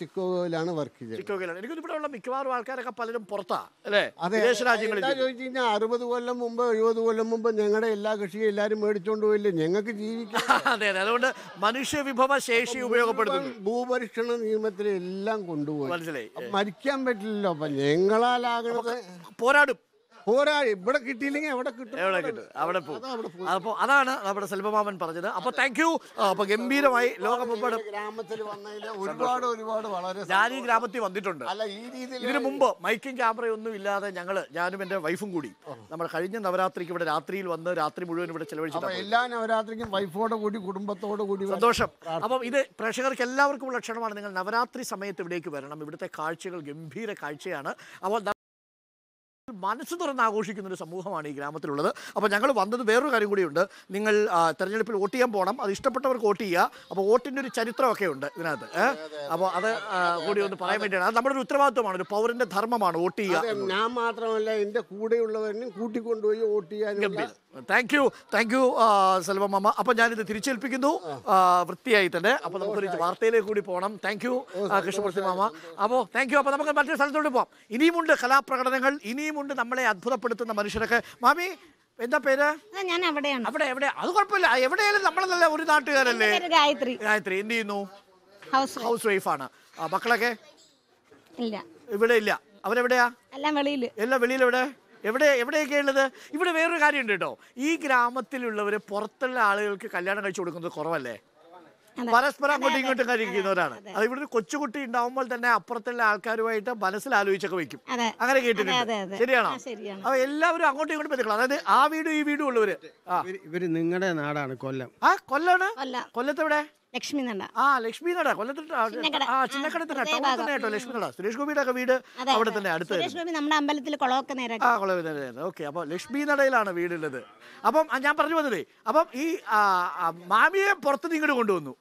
ചിക്കോയിലാണ് work ചെയ്യുന്നത് ചിക്കോയിലാണ് എനിക്ക് ഇവിടെ ഉള്ള മിക്കവാറും ആൾക്കാരൊക്കെ പലരും പുറത്താണ് അല്ലേ വിദേശ രാജ്യങ്ങളിൽ ചോദിച്ചു കഴിഞ്ഞാൽ അറുപത് കൊല്ലം മുമ്പ് എഴുപത് കൊല്ലം മുമ്പ് ഞങ്ങളുടെ എല്ലാ കൃഷിയും എല്ലാവരും മേടിച്ചുകൊണ്ട് പോയില്ലേ ഞങ്ങൾക്ക് ജീവിക്കാം അതെ അതെ അതുകൊണ്ട് മനുഷ്യ വിഭവ ശേഷി ഉപയോഗപ്പെടുത്തുന്നു ഭൂപരീക്ഷണ നിയമത്തിലെല്ലാം എല്ലാം മനസ്സിലായി മരിക്കാൻ പറ്റില്ലല്ലോ അപ്പൊ ഞങ്ങളാലാകണത് പോരാടും പോരാ ഇവിടെ കിട്ടിയില്ലെങ്കിൽ എവിടെ കിട്ടും എവിടെ കിട്ടും അവിടെ പോകും അപ്പൊ അതാണ് നമ്മുടെ സെൽവമാമൻ പറഞ്ഞത് അപ്പോൾ താങ്ക് യു അപ്പോൾ ഗംഭീരമായി ലോകമെമ്പാടും ഗ്രാമത്തിൽ വന്നതിൽ ഒരുപാട് ഒരുപാട് വളരെ ഞാൻ ഈ ഗ്രാമത്തിൽ വന്നിട്ടുണ്ട് അല്ല ഈ രീതിയിൽ ഇതിനു മുമ്പ് മൈക്കും ക്യാമറയൊന്നും ഇല്ലാതെ ഞങ്ങൾ ഞാനും എന്റെ വൈഫും കൂടി നമ്മൾ കഴിഞ്ഞ നവരാത്രിക്ക് ഇവിടെ രാത്രിയിൽ വന്ന് രാത്രി മുഴുവൻ ഇവിടെ ചെലവഴിച്ചിട്ടുണ്ട് എല്ലാ നവരാത്രിക്കും വൈഫോടെ കൂടി കുടുംബത്തോട് കൂടി സന്തോഷം അപ്പം ഇത് പ്രേക്ഷകർക്ക് എല്ലാവർക്കും ഉള്ള ക്ഷണമാണ് നിങ്ങൾ നവരാത്രി സമയത്ത് ഇവിടേക്ക് വരണം ഇവിടുത്തെ കാഴ്ചകൾ ഗംഭീര കാഴ്ചയാണ് അപ്പോൾ മനസ്സ് തുറന്ന് ആഘോഷിക്കുന്ന ഒരു സമൂഹമാണ് ഈ ഗ്രാമത്തിലുള്ളത് അപ്പോൾ ഞങ്ങൾ വന്നത് വേറൊരു കാര്യം കൂടിയുണ്ട് നിങ്ങൾ തെരഞ്ഞെടുപ്പിൽ വോട്ട് ചെയ്യാൻ പോകണം അത് ഇഷ്ടപ്പെട്ടവർക്ക് വോട്ട് ചെയ്യുക അപ്പോൾ വോട്ടിൻ്റെ ഒരു ചരിത്രമൊക്കെ ഉണ്ട് ഇതിനകത്ത് അപ്പോൾ അത് കൂടി ഒന്ന് പറയാൻ വേണ്ടിയാണ് അത് നമ്മുടെ ഒരു ഉത്തരവാദിത്വമാണ് ഒരു പൗരൻ്റെ ധർമ്മമാണ് വോട്ട് ചെയ്യുക ഞാൻ മാത്രമല്ല എൻ്റെ കൂടെയുള്ളവരെയും കൂട്ടിക്കൊണ്ടുപോയി വോട്ട് ചെയ്യാൻ thank you thank you Selvam മാമ അപ്പം ഞാനിത് തിരിച്ചേൽപ്പിക്കുന്നു വൃത്തിയായി തന്നെ അപ്പോൾ നമുക്കൊരു വാർത്തയിലേക്ക് കൂടി പോകണം താങ്ക് യു കൃഷ്ണമൂർത്തി മാമ അപ്പോൾ താങ്ക് യു അപ്പോൾ നമുക്ക് മറ്റൊരു സ്ഥലത്തോട്ട് പോകാം ഇനിയുമുണ്ട് കലാപ്രകടനങ്ങൾ ഇനിയുമുണ്ട് കണ്ട് നമ്മളെ അത്ഭുതപ്പെടുത്തുന്ന മനുഷ്യരൊക്കെ മാമി എന്താ പേര് ഞാൻ അവിടെയാണ് അവിടെ എവിടെ അത് കുഴപ്പമില്ല എവിടെയാലും നമ്മളല്ലേ ഒരു നാട്ടുകാരല്ലേ ഗായത്രി എന്ത് ചെയ്യുന്നു ഹൗസ് ഹൗസ് വൈഫാണ് മക്കളൊക്കെ ഇല്ല ഇവിടെ ഇല്ല അവരെവിടെയാ എല്ലാം വെളിയിൽ എല്ലാം വെളിയിൽ എവിടെ എവിടെ എവിടെയൊക്കെ ഉള്ളത് ഇവിടെ വേറൊരു ഉണ്ട് കേട്ടോ ഈ ഗ്രാമത്തിലുള്ളവർ പുറത്തുള്ള ആളുകൾക്ക് കല്യാണം കഴിച്ചു കൊടുക്കുന്നത് കുറവല്ലേ പരസ്പരം അങ്ങോട്ടും ഇങ്ങോട്ടും കഴിക്കുന്നവരാണ് അത് ഇവിടെ ഒരു കൊച്ചുകുട്ടി ഉണ്ടാവുമ്പോൾ തന്നെ അപ്പുറത്തുള്ള ആൾക്കാരുമായിട്ട് മനസ്സിൽ ആലോചിച്ചൊക്കെ വെക്കും അങ്ങനെ കേട്ടിട്ടുണ്ട് ശരിയാണോ അപ്പൊ എല്ലാവരും അങ്ങോട്ടും ഇങ്ങോട്ടും അതായത് ആ വീടും ഈ വീടും ഉള്ളവര് ഇവര് നിങ്ങളുടെ നാടാണ് കൊല്ലം ആ കൊല്ലാണ് കൊല്ലത്തെവിടെ ലക്ഷ്മി നട ആ ലക്ഷ്മി നട കൊല്ലത്തിട്ട് ആ ചിന്നക്കട തന്നെ ടൗൺ തന്നെ കേട്ടോ ലക്ഷ്മി നട സുരേഷ് ഗോപിയുടെ വീട് അവിടെ തന്നെ അടുത്ത് സുരേഷ് ഗോപി നമ്മുടെ അമ്പലത്തിൽ കുളമൊക്കെ നേരെ ആ കുളവ് നേരെ ഓക്കെ അപ്പോൾ ലക്ഷ്മി നടയിലാണ് വീടുള്ളത് അപ്പം ഞാൻ പറഞ്ഞു വന്നതേ അപ്പം ഈ മാമിയെ പുറത്ത് നിങ്ങോട്ട് കൊണ്ടുവന്നു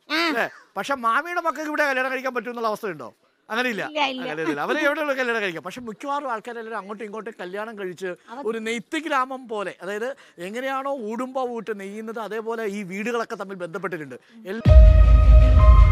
പക്ഷെ മാമിയുടെ മക്കൾക്ക് ഇവിടെ കല്യാണം കഴിക്കാൻ പറ്റുമെന്നുള്ള ഉണ്ടോ അങ്ങനെ ഇല്ല അങ്ങനെയില്ല അവരെ എവിടെയുള്ള കല്യാണം കഴിക്കാം പക്ഷെ മിക്കവാറും ആൾക്കാരെല്ലാവരും അങ്ങോട്ടും ഇങ്ങോട്ടും കല്യാണം കഴിച്ച് ഒരു നെയ്ത്ത് ഗ്രാമം പോലെ അതായത് എങ്ങനെയാണോ ഊടുമ്പോ ഊട്ട് നെയ്യുന്നത് അതേപോലെ ഈ വീടുകളൊക്കെ തമ്മിൽ ബന്ധപ്പെട്ടിട്ടുണ്ട് എല്ലാ